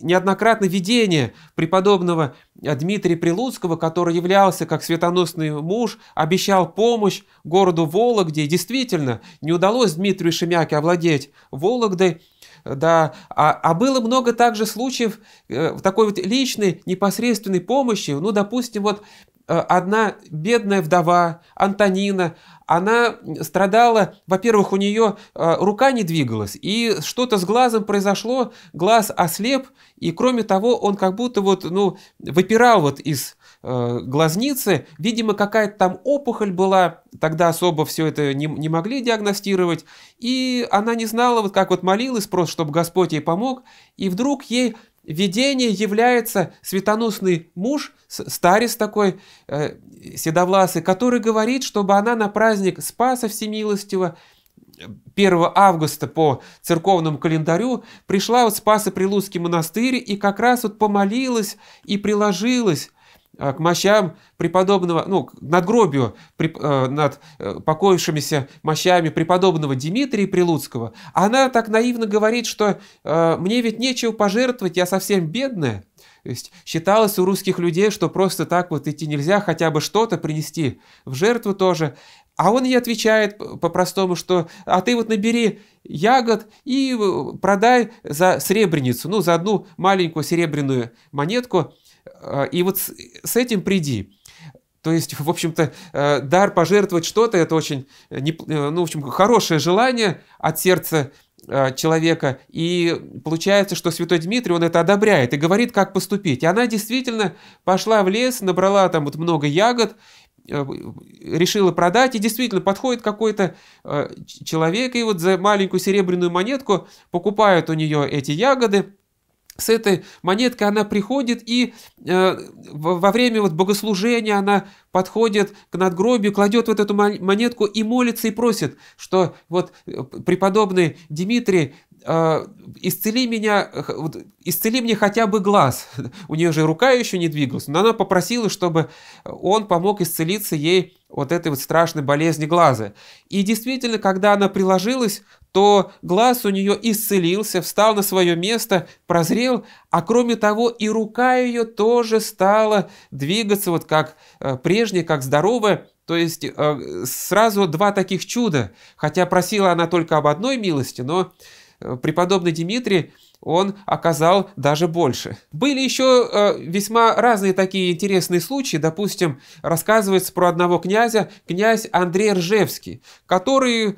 неоднократно видение преподобного Дмитрия Прилуцкого, который являлся как светоносный муж, обещал помощь городу Вологде. Действительно, не удалось Дмитрию Шемяке овладеть Вологдой. Да, а, а было много также случаев э, такой вот личной непосредственной помощи. Ну, допустим, вот э, одна бедная вдова Антонина, она страдала, во-первых, у нее э, рука не двигалась, и что-то с глазом произошло, глаз ослеп, и кроме того, он как будто вот, ну, выпирал вот из Э, глазницы. Видимо, какая-то там опухоль была, тогда особо все это не, не могли диагностировать. И она не знала, вот как вот молилась просто, чтобы Господь ей помог. И вдруг ей видение является светоносный муж, старец такой, э, седовласый, который говорит, чтобы она на праздник Спаса Всемилостива 1 августа по церковному календарю пришла вот Спаса Прилуцкий монастырь и как раз вот помолилась и приложилась а, к мощам преподобного, ну, к надгробию э, над э, покоившимися мощами преподобного Дмитрия Прилуцкого, она так наивно говорит, что э, «мне ведь нечего пожертвовать, я совсем бедная». То есть считалось у русских людей, что просто так вот идти нельзя, хотя бы что-то принести в жертву тоже. А он ей отвечает по-простому, что «а ты вот набери ягод и э, продай за сребреницу, ну, за одну маленькую серебряную монетку». А, и вот с, с этим приди. То есть, в общем-то, э, дар пожертвовать что-то – это очень, э, э, ну, в общем, хорошее желание от сердца человека. И получается, что святой Дмитрий, он это одобряет и говорит, как поступить. И она действительно пошла в лес, набрала там вот много ягод, решила продать, и действительно подходит какой-то человек, и вот за маленькую серебряную монетку покупают у нее эти ягоды, с этой монеткой она приходит и э, во время вот богослужения она подходит к надгробию, кладет вот эту монетку и молится и просит, что вот э, преподобный Дмитрий, э, исцели меня, вот, исцели мне хотя бы глаз. [LAUGHS] У нее же рука еще не двигалась, но она попросила, чтобы он помог исцелиться ей вот этой вот страшной болезни глаза. И действительно, когда она приложилась то глаз у нее исцелился, встал на свое место, прозрел, а кроме того и рука ее тоже стала двигаться вот как э, прежняя, как здоровая, то есть э, сразу два таких чуда, хотя просила она только об одной милости, но э, преподобный Дмитрий он оказал даже больше. Были еще весьма разные такие интересные случаи. Допустим, рассказывается про одного князя, князь Андрей Ржевский, который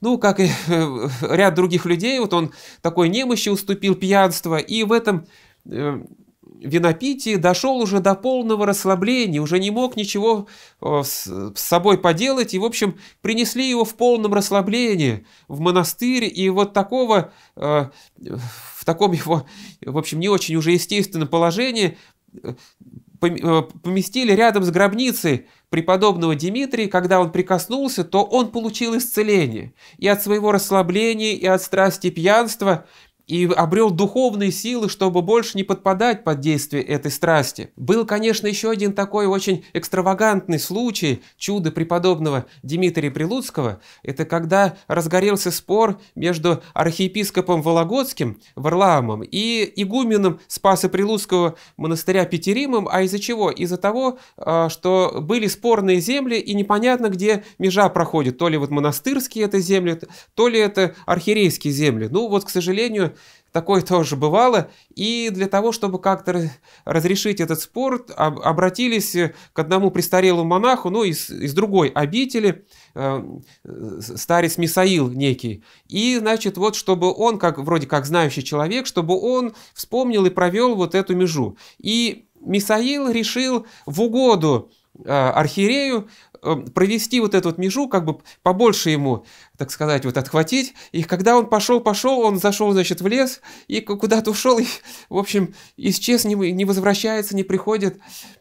ну, как и э, ряд других людей, вот он такой немощи уступил пьянство, и в этом э, винопитии дошел уже до полного расслабления, уже не мог ничего э, с собой поделать, и, в общем, принесли его в полном расслаблении в монастырь, и вот такого, в таком его, в общем, не очень уже естественном положении Э, поместили рядом с гробницей преподобного Дмитрия, когда он прикоснулся, то он получил исцеление и от своего расслабления, и от страсти пьянства, и обрел духовные силы, чтобы больше не подпадать под действие этой страсти. Был, конечно, еще один такой очень экстравагантный случай чуда преподобного Дмитрия Прилуцкого. Это когда разгорелся спор между архиепископом Вологодским Варлаамом и игуменом Спаса Прилуцкого монастыря Петеримом. А из-за чего? Из-за того, а, что были спорные земли и непонятно, где межа проходит. То ли вот монастырские это земли, то ли это архиерейские земли. Ну вот, к сожалению, Такое тоже бывало. И для того, чтобы как-то разрешить этот спор, обратились э, к одному престарелому монаху, ну, из, из другой обители, э, э, старец Мисаил некий. И, значит, вот чтобы он, как вроде как знающий человек, чтобы он вспомнил и провел вот эту межу. И Мисаил решил в угоду архиерею провести вот эту вот межу, как бы побольше ему так сказать, вот отхватить. И когда он пошел, пошел, он зашел, значит, в лес и куда-то ушел, и, в общем, исчез, не, не возвращается, не приходит.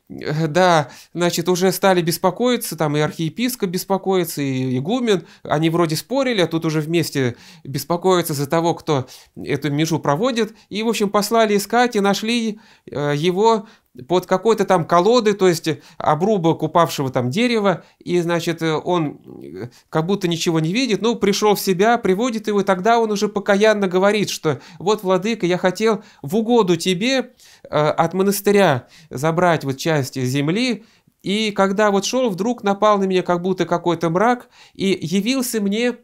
Да, значит, уже стали беспокоиться, там и архиепископ беспокоится, и игумен. Они вроде спорили, а тут уже вместе беспокоятся за того, кто эту межу проводит. И, в общем, послали искать и нашли э, его под какой-то там колоды, то есть обрубок упавшего там дерева, и, значит, он э, как будто ничего не видит, ну, пришел в себя, приводит его, и тогда он уже покаянно говорит, что вот, владыка, я хотел в угоду тебе э, от монастыря забрать вот часть земли, и когда вот шел, вдруг напал на меня как будто какой-то мрак, и явился мне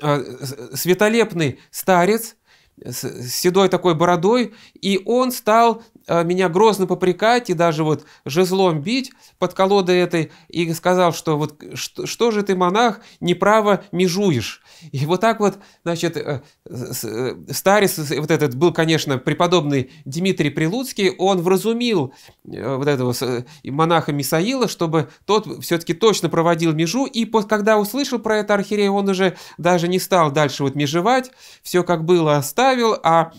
э, светолепный старец, с седой такой бородой, и он стал Э, меня грозно попрекать и даже вот жезлом бить под колодой этой, и сказал, что вот что, что же ты, монах, неправо межуешь. И вот так вот, значит, э, э, старец, вот этот был, конечно, преподобный Дмитрий Прилуцкий, он вразумил вот этого монаха Мисаила, чтобы тот все-таки точно проводил межу, и когда услышал про это архиерея он уже даже не стал дальше вот межевать, все как было оставил, а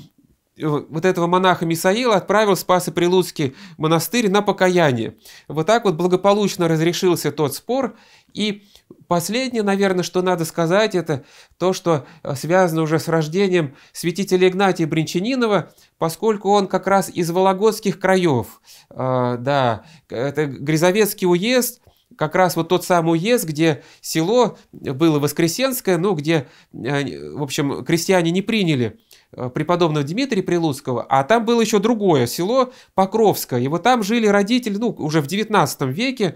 вот этого монаха Мисаила отправил спас и Прилуцкий монастырь на покаяние. Вот так вот благополучно разрешился тот спор. И последнее, наверное, что надо сказать, это то, что э, связано уже с рождением святителя Игнатия Бринчанинова, поскольку он как раз из Вологодских краев. Э, да, это Грязовецкий уезд – как раз вот тот самый уезд, где село было Воскресенское, ну, где, э, в общем, крестьяне не приняли Э, преподобного Дмитрия Прилуцкого, а там было еще другое село Покровское. И вот там жили родители, ну, уже в 19 веке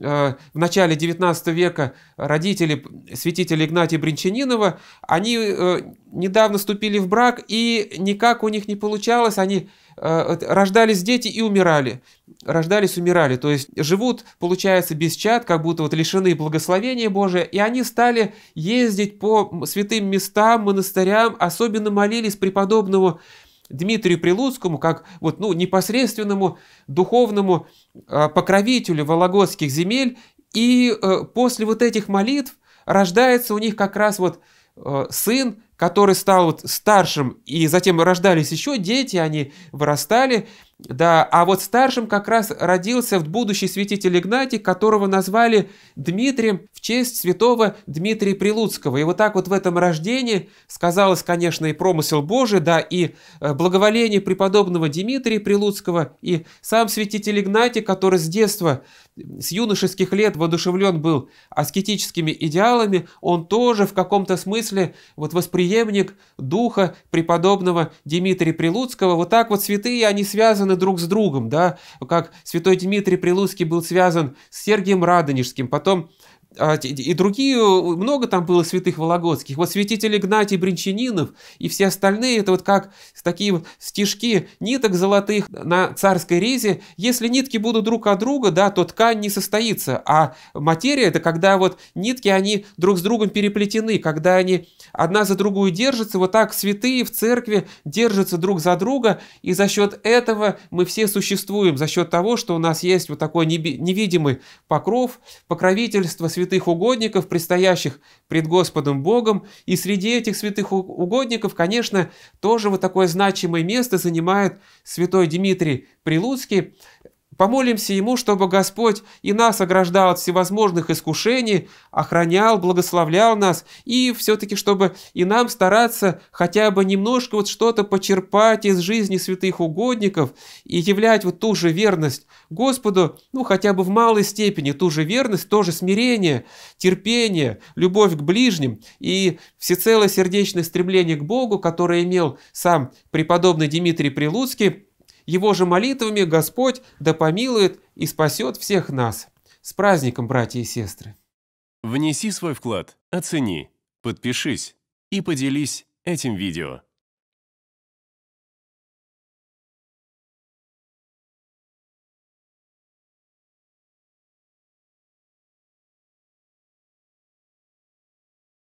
Э, в начале XIX века родители святителя Игнатия Бринчанинова, они э, недавно вступили в брак, и никак у них не получалось, они э, рождались дети и умирали, рождались, умирали, то есть живут, получается, без чад, как будто вот лишены благословения Божия, и они стали ездить по святым местам, монастырям, особенно молились преподобному Дмитрию Прилуцкому как вот, ну, непосредственному духовному а, покровителю вологодских земель. И э, после вот этих молитв рождается у них как раз вот э, сын, который стал вот старшим, и затем рождались еще дети, они вырастали, да, а вот старшим как раз родился в будущий святитель Игнатий, которого назвали Дмитрием в честь святого Дмитрия Прилуцкого. И вот так вот в этом рождении сказалось, конечно, и промысел Божий, да, и э, благоволение преподобного Дмитрия Прилуцкого, и сам святитель Игнатий, который с детства с юношеских лет воодушевлен был аскетическими идеалами, он тоже в каком-то смысле вот восприемник духа преподобного Дмитрия Прилуцкого. Вот так вот святые, они связаны друг с другом, да, как святой Дмитрий Прилуцкий был связан с Сергием Радонежским, потом а, и другие, э, много там было святых вологодских, вот святитель Игнатий Бринчанинов и все остальные, это вот как такие вот стежки ниток золотых на царской резе, если нитки будут друг от друга, да, то ткань не состоится, а материя это когда вот нитки, они друг с другом переплетены, когда они одна за другую держатся, вот так святые в церкви держатся друг за друга, и за счет этого мы все существуем, за счет того, что у нас есть вот такой невидимый покров, покровительство святых святых угодников, предстоящих пред Господом Богом, и среди этих святых угодников, конечно, тоже вот такое значимое место занимает святой Дмитрий Прилуцкий, Помолимся Ему, чтобы Господь и нас ограждал от всевозможных искушений, охранял, благословлял нас, и все-таки, чтобы и нам стараться хотя бы немножко вот что-то почерпать из жизни святых угодников и являть вот ту же верность Господу, ну хотя бы в малой степени ту же верность, то же смирение, терпение, любовь к ближним и всецело сердечное стремление к Богу, которое имел сам преподобный Дмитрий Прилуцкий, его же молитвами Господь да помилует и спасет всех нас. С праздником, братья и сестры! Внеси свой вклад, оцени, подпишись и поделись этим видео.